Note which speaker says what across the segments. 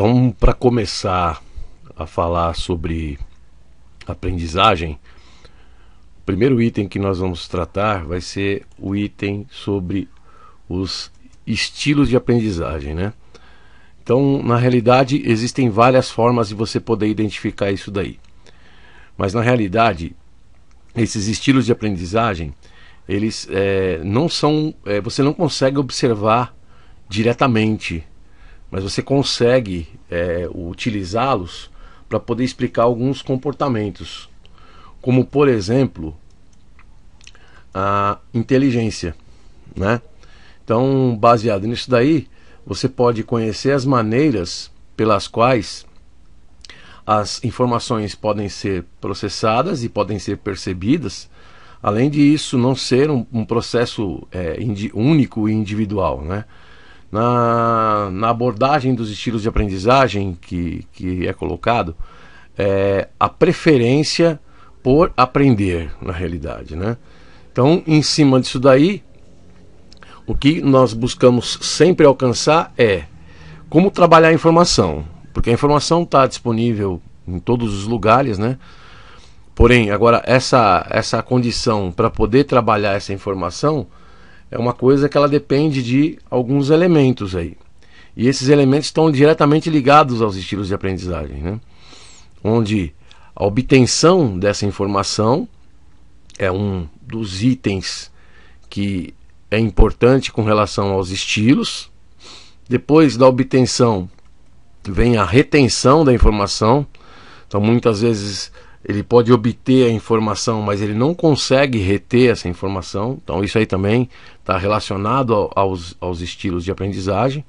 Speaker 1: Então, para começar a falar sobre aprendizagem, o primeiro item que nós vamos tratar vai ser o item sobre os estilos de aprendizagem, né? Então, na realidade, existem várias formas de você poder identificar isso daí. Mas na realidade, esses estilos de aprendizagem, eles é, não são, é, você não consegue observar diretamente mas você consegue é, utilizá-los para poder explicar alguns comportamentos, como por exemplo a inteligência, né? Então, baseado nisso daí, você pode conhecer as maneiras pelas quais as informações podem ser processadas e podem ser percebidas. Além disso, não ser um, um processo é, único e individual, né? na, na abordagem dos estilos de aprendizagem que, que é colocado, é, a preferência por aprender, na realidade. Né? Então, em cima disso daí, o que nós buscamos sempre alcançar é como trabalhar a informação, porque a informação está disponível em todos os lugares, né? Porém, agora essa essa condição para poder trabalhar essa informação é uma coisa que ela depende de alguns elementos aí. E esses elementos estão diretamente ligados aos estilos de aprendizagem, né? onde a obtenção dessa informação é um dos itens que é importante com relação aos estilos. Depois da obtenção vem a retenção da informação. Então, muitas vezes ele pode obter a informação, mas ele não consegue reter essa informação. Então, isso aí também está relacionado ao, aos, aos estilos de aprendizagem.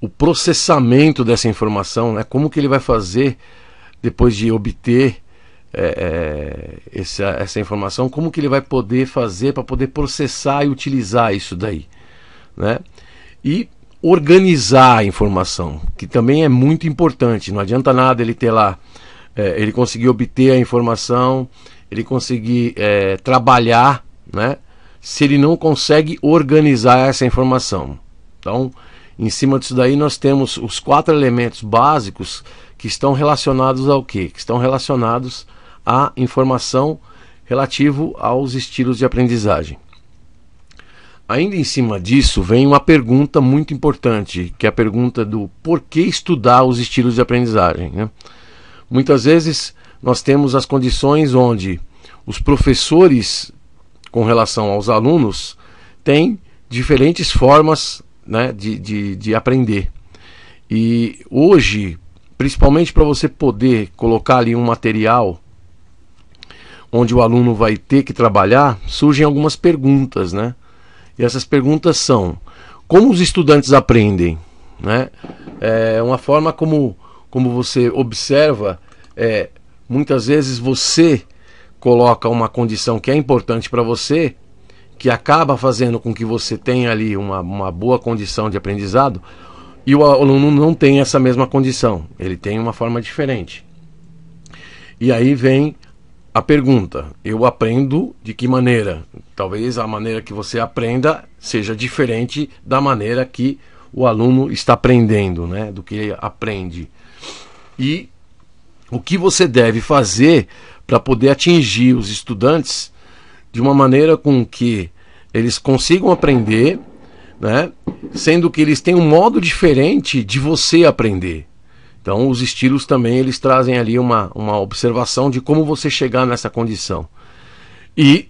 Speaker 1: O processamento dessa informação, né? como que ele vai fazer depois de obter é, é, essa, essa informação, como que ele vai poder fazer para poder processar e utilizar isso daí. Né? E organizar a informação, que também é muito importante. Não adianta nada ele ter lá é, ele conseguir obter a informação, ele conseguir é, trabalhar, né? Se ele não consegue organizar essa informação. Então, em cima disso daí, nós temos os quatro elementos básicos que estão relacionados ao quê? Que estão relacionados à informação relativo aos estilos de aprendizagem. Ainda em cima disso, vem uma pergunta muito importante, que é a pergunta do por que estudar os estilos de aprendizagem. Né? Muitas vezes nós temos as condições onde os professores, com relação aos alunos, têm diferentes formas né, de, de, de aprender. E hoje, principalmente para você poder colocar ali um material onde o aluno vai ter que trabalhar, surgem algumas perguntas, né? E essas perguntas são: como os estudantes aprendem? Né? É uma forma como como você observa, é, muitas vezes você coloca uma condição que é importante para você, que acaba fazendo com que você tenha ali uma, uma boa condição de aprendizado, e o aluno não tem essa mesma condição, ele tem uma forma diferente. E aí vem a pergunta: eu aprendo de que maneira? Talvez a maneira que você aprenda seja diferente da maneira que o aluno está aprendendo, né? do que aprende. E o que você deve fazer para poder atingir os estudantes de uma maneira com que eles consigam aprender, né? sendo que eles têm um modo diferente de você aprender. Então, os estilos também eles trazem ali uma, uma observação de como você chegar nessa condição. E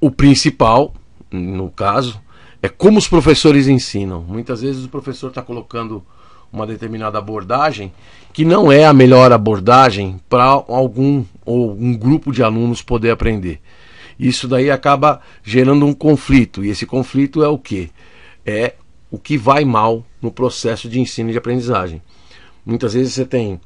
Speaker 1: o principal, no caso, é como os professores ensinam. Muitas vezes o professor está colocando uma determinada abordagem que não é a melhor abordagem para algum ou um grupo de alunos poder aprender. Isso daí acaba gerando um conflito, e esse conflito é o que? É o que vai mal no processo de ensino e de aprendizagem. Muitas vezes você tem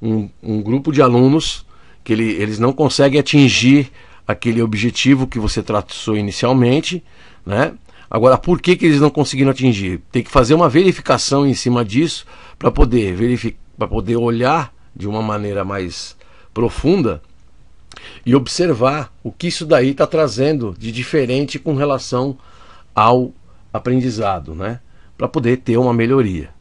Speaker 1: um, um grupo de alunos que ele, eles não conseguem atingir aquele objetivo que você traçou inicialmente, né? Agora, por que, que eles não conseguiram atingir? Tem que fazer uma verificação em cima disso para poder verificar, para poder olhar de uma maneira mais profunda e observar o que isso daí está trazendo de diferente com relação ao aprendizado, né? Para poder ter uma melhoria.